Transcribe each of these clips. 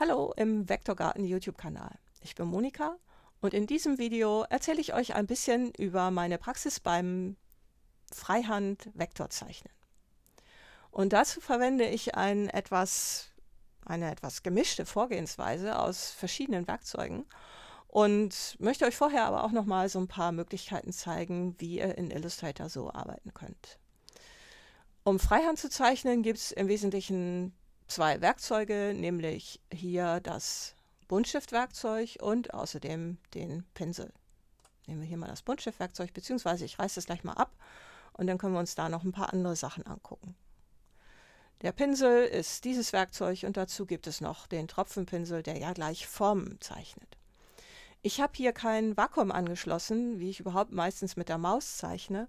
Hallo im Vektorgarten YouTube-Kanal. Ich bin Monika und in diesem Video erzähle ich euch ein bisschen über meine Praxis beim Freihand-Vektorzeichnen. Und dazu verwende ich ein etwas, eine etwas gemischte Vorgehensweise aus verschiedenen Werkzeugen und möchte euch vorher aber auch nochmal so ein paar Möglichkeiten zeigen, wie ihr in Illustrator so arbeiten könnt. Um Freihand zu zeichnen, gibt es im Wesentlichen zwei Werkzeuge, nämlich hier das Buntstiftwerkzeug und außerdem den Pinsel. Nehmen wir hier mal das Buntstiftwerkzeug, beziehungsweise ich reiße das gleich mal ab und dann können wir uns da noch ein paar andere Sachen angucken. Der Pinsel ist dieses Werkzeug und dazu gibt es noch den Tropfenpinsel, der ja gleich Formen zeichnet. Ich habe hier kein Vakuum angeschlossen, wie ich überhaupt meistens mit der Maus zeichne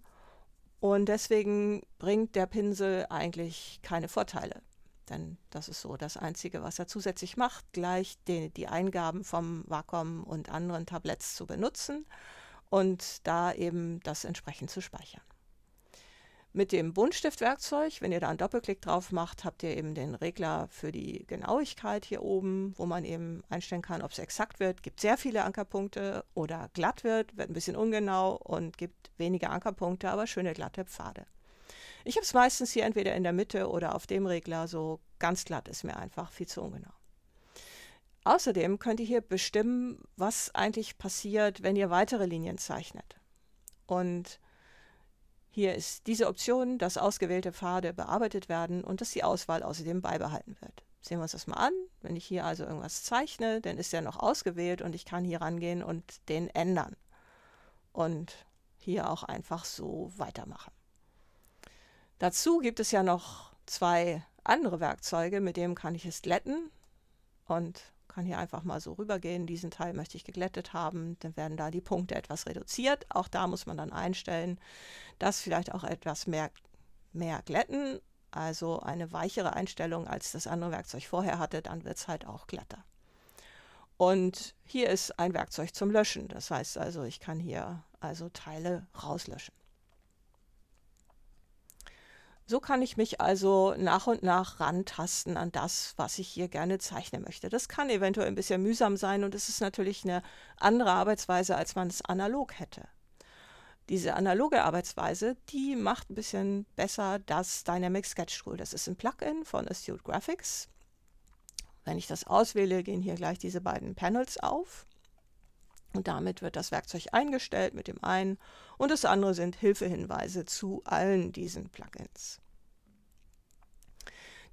und deswegen bringt der Pinsel eigentlich keine Vorteile. Denn das ist so das Einzige, was er zusätzlich macht, gleich die, die Eingaben vom Wacom und anderen Tablets zu benutzen und da eben das entsprechend zu speichern. Mit dem Buntstiftwerkzeug, wenn ihr da einen Doppelklick drauf macht, habt ihr eben den Regler für die Genauigkeit hier oben, wo man eben einstellen kann, ob es exakt wird, gibt sehr viele Ankerpunkte oder glatt wird, wird ein bisschen ungenau und gibt wenige Ankerpunkte, aber schöne glatte Pfade. Ich habe es meistens hier entweder in der Mitte oder auf dem Regler, so ganz glatt ist mir einfach viel zu ungenau. Außerdem könnt ihr hier bestimmen, was eigentlich passiert, wenn ihr weitere Linien zeichnet. Und hier ist diese Option, dass ausgewählte Pfade bearbeitet werden und dass die Auswahl außerdem beibehalten wird. Sehen wir uns das mal an. Wenn ich hier also irgendwas zeichne, dann ist der noch ausgewählt und ich kann hier rangehen und den ändern. Und hier auch einfach so weitermachen. Dazu gibt es ja noch zwei andere Werkzeuge, mit denen kann ich es glätten und kann hier einfach mal so rübergehen. Diesen Teil möchte ich geglättet haben, dann werden da die Punkte etwas reduziert. Auch da muss man dann einstellen, dass vielleicht auch etwas mehr, mehr glätten, also eine weichere Einstellung als das andere Werkzeug vorher hatte, dann wird es halt auch glatter. Und hier ist ein Werkzeug zum Löschen. Das heißt also, ich kann hier also Teile rauslöschen. So kann ich mich also nach und nach rantasten an das, was ich hier gerne zeichnen möchte. Das kann eventuell ein bisschen mühsam sein und es ist natürlich eine andere Arbeitsweise, als man es analog hätte. Diese analoge Arbeitsweise, die macht ein bisschen besser das Dynamic Sketch Tool. Das ist ein Plugin von Astute Graphics. Wenn ich das auswähle, gehen hier gleich diese beiden Panels auf. Und damit wird das Werkzeug eingestellt mit dem einen und das andere sind Hilfehinweise zu allen diesen Plugins.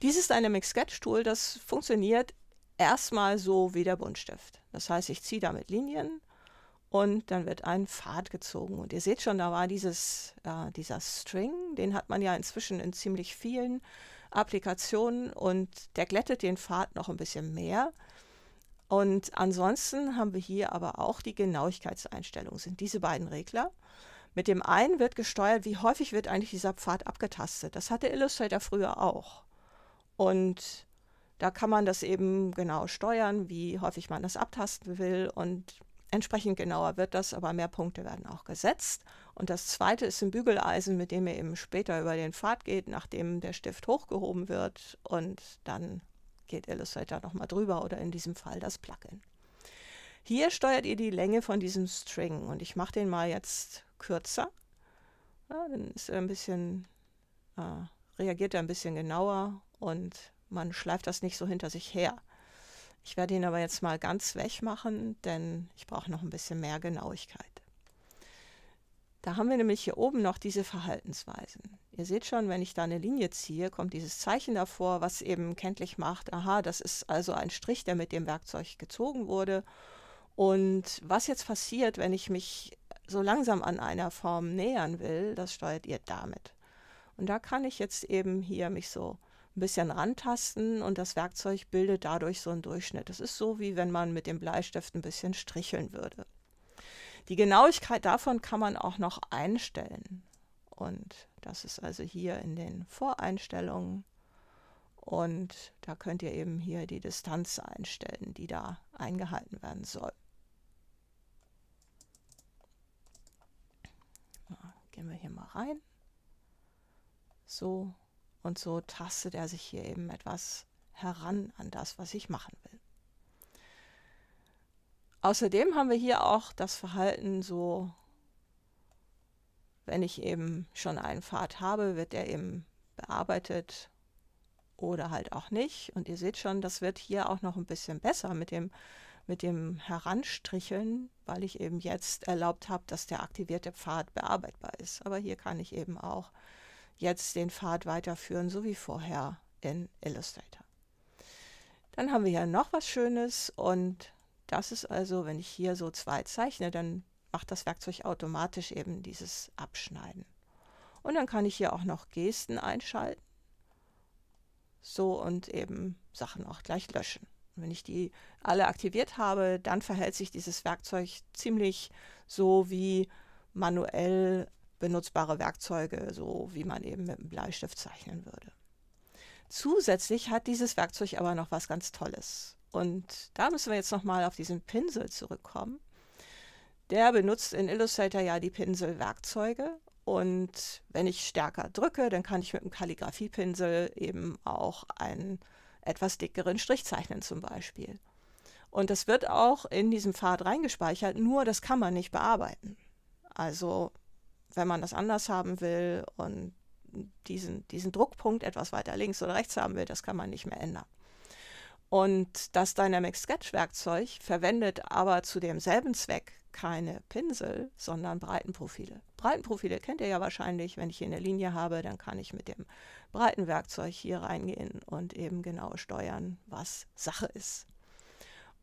Dies ist ein MX-Sketch-Tool, das funktioniert erstmal so wie der Buntstift. Das heißt, ich ziehe damit Linien und dann wird ein Pfad gezogen. Und ihr seht schon, da war dieses, äh, dieser String, den hat man ja inzwischen in ziemlich vielen Applikationen und der glättet den Pfad noch ein bisschen mehr. Und ansonsten haben wir hier aber auch die Genauigkeitseinstellung, sind diese beiden Regler. Mit dem einen wird gesteuert, wie häufig wird eigentlich dieser Pfad abgetastet. Das hatte Illustrator früher auch. Und da kann man das eben genau steuern, wie häufig man das abtasten will und entsprechend genauer wird das, aber mehr Punkte werden auch gesetzt. Und das zweite ist ein Bügeleisen, mit dem ihr eben später über den Pfad geht, nachdem der Stift hochgehoben wird und dann geht Illustrator nochmal drüber oder in diesem Fall das Plugin. Hier steuert ihr die Länge von diesem String und ich mache den mal jetzt kürzer. Ja, dann ist er ein bisschen, äh, reagiert er ein bisschen genauer und man schleift das nicht so hinter sich her. Ich werde ihn aber jetzt mal ganz weg machen, denn ich brauche noch ein bisschen mehr Genauigkeit. Da haben wir nämlich hier oben noch diese Verhaltensweisen. Ihr seht schon, wenn ich da eine Linie ziehe, kommt dieses Zeichen davor, was eben kenntlich macht, aha, das ist also ein Strich, der mit dem Werkzeug gezogen wurde. Und was jetzt passiert, wenn ich mich so langsam an einer Form nähern will, das steuert ihr damit. Und da kann ich jetzt eben hier mich so ein bisschen rantasten und das Werkzeug bildet dadurch so einen Durchschnitt. Das ist so, wie wenn man mit dem Bleistift ein bisschen stricheln würde. Die Genauigkeit davon kann man auch noch einstellen. Und das ist also hier in den Voreinstellungen. Und da könnt ihr eben hier die Distanz einstellen, die da eingehalten werden soll. Gehen wir hier mal rein. So und so tastet er sich hier eben etwas heran an das, was ich machen will. Außerdem haben wir hier auch das Verhalten so, wenn ich eben schon einen Pfad habe, wird der eben bearbeitet oder halt auch nicht. Und ihr seht schon, das wird hier auch noch ein bisschen besser mit dem, mit dem Heranstricheln, weil ich eben jetzt erlaubt habe, dass der aktivierte Pfad bearbeitbar ist. Aber hier kann ich eben auch jetzt den Pfad weiterführen, so wie vorher in Illustrator. Dann haben wir hier noch was Schönes und das ist also, wenn ich hier so zwei zeichne, dann macht das Werkzeug automatisch eben dieses Abschneiden. Und dann kann ich hier auch noch Gesten einschalten. So und eben Sachen auch gleich löschen. wenn ich die alle aktiviert habe, dann verhält sich dieses Werkzeug ziemlich so wie manuell benutzbare Werkzeuge, so wie man eben mit einem Bleistift zeichnen würde. Zusätzlich hat dieses Werkzeug aber noch was ganz Tolles. Und da müssen wir jetzt nochmal auf diesen Pinsel zurückkommen. Der benutzt in Illustrator ja die Pinselwerkzeuge. Und wenn ich stärker drücke, dann kann ich mit einem Kalligrafiepinsel eben auch einen etwas dickeren Strich zeichnen zum Beispiel. Und das wird auch in diesem Pfad reingespeichert, nur das kann man nicht bearbeiten. Also wenn man das anders haben will und diesen, diesen Druckpunkt etwas weiter links oder rechts haben will, das kann man nicht mehr ändern. Und das Dynamic Sketch Werkzeug verwendet aber zu demselben Zweck keine Pinsel, sondern Breitenprofile. Breitenprofile kennt ihr ja wahrscheinlich. Wenn ich hier eine Linie habe, dann kann ich mit dem Breitenwerkzeug hier reingehen und eben genau steuern, was Sache ist.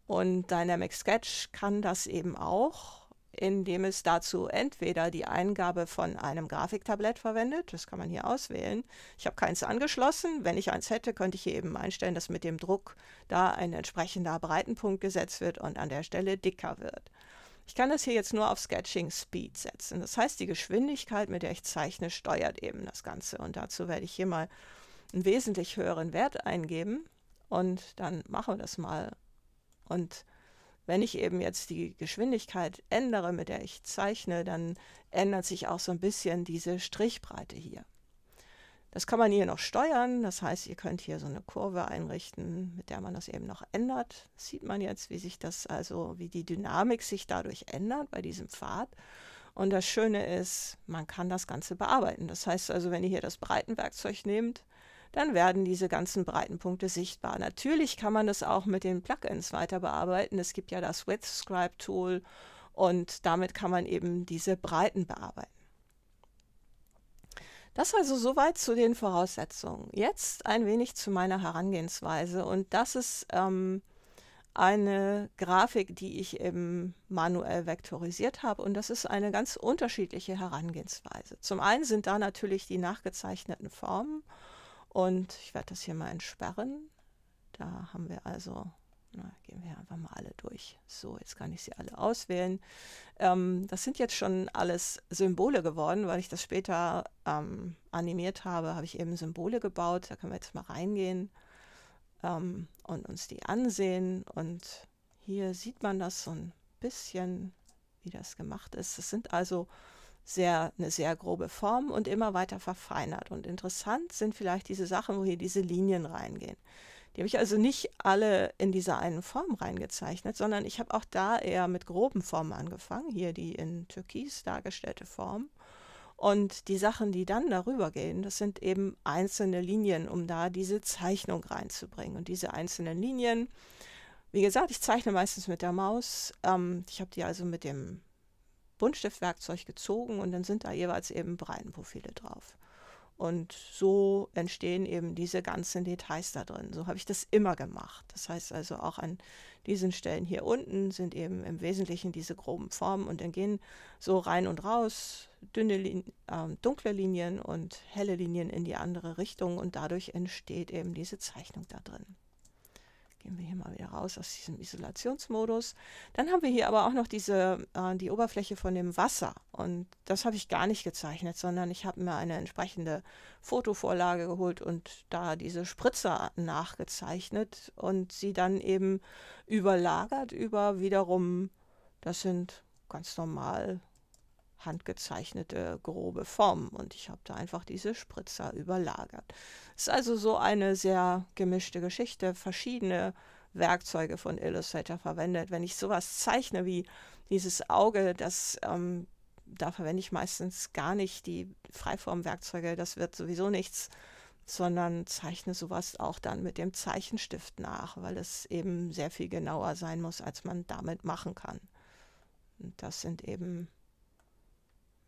Und Dynamic Sketch kann das eben auch indem es dazu entweder die Eingabe von einem Grafiktablett verwendet, das kann man hier auswählen. Ich habe keins angeschlossen, wenn ich eins hätte, könnte ich hier eben einstellen, dass mit dem Druck da ein entsprechender Breitenpunkt gesetzt wird und an der Stelle dicker wird. Ich kann das hier jetzt nur auf Sketching Speed setzen. Das heißt, die Geschwindigkeit, mit der ich zeichne, steuert eben das Ganze. Und dazu werde ich hier mal einen wesentlich höheren Wert eingeben. Und dann machen wir das mal. Und wenn ich eben jetzt die Geschwindigkeit ändere, mit der ich zeichne, dann ändert sich auch so ein bisschen diese Strichbreite hier. Das kann man hier noch steuern, das heißt, ihr könnt hier so eine Kurve einrichten, mit der man das eben noch ändert. Das sieht man jetzt, wie sich das also, wie die Dynamik sich dadurch ändert bei diesem Pfad. Und das Schöne ist, man kann das Ganze bearbeiten. Das heißt also, wenn ihr hier das Breitenwerkzeug nehmt, dann werden diese ganzen Breitenpunkte sichtbar. Natürlich kann man das auch mit den Plugins weiter bearbeiten. Es gibt ja das WebScribe-Tool und damit kann man eben diese Breiten bearbeiten. Das also soweit zu den Voraussetzungen. Jetzt ein wenig zu meiner Herangehensweise und das ist ähm, eine Grafik, die ich eben manuell vektorisiert habe und das ist eine ganz unterschiedliche Herangehensweise. Zum einen sind da natürlich die nachgezeichneten Formen und ich werde das hier mal entsperren. Da haben wir also, na, gehen wir einfach mal alle durch. So, jetzt kann ich sie alle auswählen. Ähm, das sind jetzt schon alles Symbole geworden, weil ich das später ähm, animiert habe, habe ich eben Symbole gebaut. Da können wir jetzt mal reingehen ähm, und uns die ansehen. Und hier sieht man das so ein bisschen, wie das gemacht ist. Das sind also sehr, eine sehr grobe Form und immer weiter verfeinert. Und interessant sind vielleicht diese Sachen, wo hier diese Linien reingehen. Die habe ich also nicht alle in dieser einen Form reingezeichnet, sondern ich habe auch da eher mit groben Formen angefangen. Hier die in Türkis dargestellte Form. Und die Sachen, die dann darüber gehen, das sind eben einzelne Linien, um da diese Zeichnung reinzubringen. Und diese einzelnen Linien, wie gesagt, ich zeichne meistens mit der Maus. Ähm, ich habe die also mit dem Buntstiftwerkzeug gezogen und dann sind da jeweils eben Breitenprofile drauf. Und so entstehen eben diese ganzen Details da drin. So habe ich das immer gemacht. Das heißt also auch an diesen Stellen hier unten sind eben im Wesentlichen diese groben Formen und dann gehen so rein und raus dünne äh, dunkle Linien und helle Linien in die andere Richtung und dadurch entsteht eben diese Zeichnung da drin. Gehen wir hier mal wieder raus aus diesem Isolationsmodus. Dann haben wir hier aber auch noch diese, äh, die Oberfläche von dem Wasser. Und das habe ich gar nicht gezeichnet, sondern ich habe mir eine entsprechende Fotovorlage geholt und da diese Spritzer nachgezeichnet und sie dann eben überlagert über wiederum, das sind ganz normal handgezeichnete grobe Formen und ich habe da einfach diese Spritzer überlagert. Es Ist also so eine sehr gemischte Geschichte, verschiedene Werkzeuge von Illustrator verwendet. Wenn ich sowas zeichne wie dieses Auge, das ähm, da verwende ich meistens gar nicht die Freiformwerkzeuge, das wird sowieso nichts, sondern zeichne sowas auch dann mit dem Zeichenstift nach, weil es eben sehr viel genauer sein muss, als man damit machen kann. Und das sind eben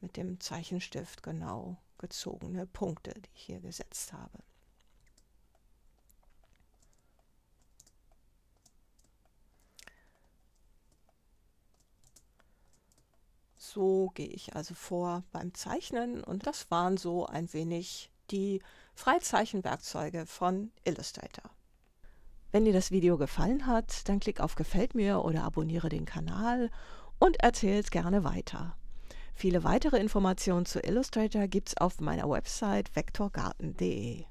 mit dem Zeichenstift genau gezogene Punkte, die ich hier gesetzt habe. So gehe ich also vor beim Zeichnen und das waren so ein wenig die Freizeichenwerkzeuge von Illustrator. Wenn dir das Video gefallen hat, dann klick auf Gefällt mir oder abonniere den Kanal und erzähl es gerne weiter. Viele weitere Informationen zu Illustrator gibt's auf meiner Website vektorgarten.de.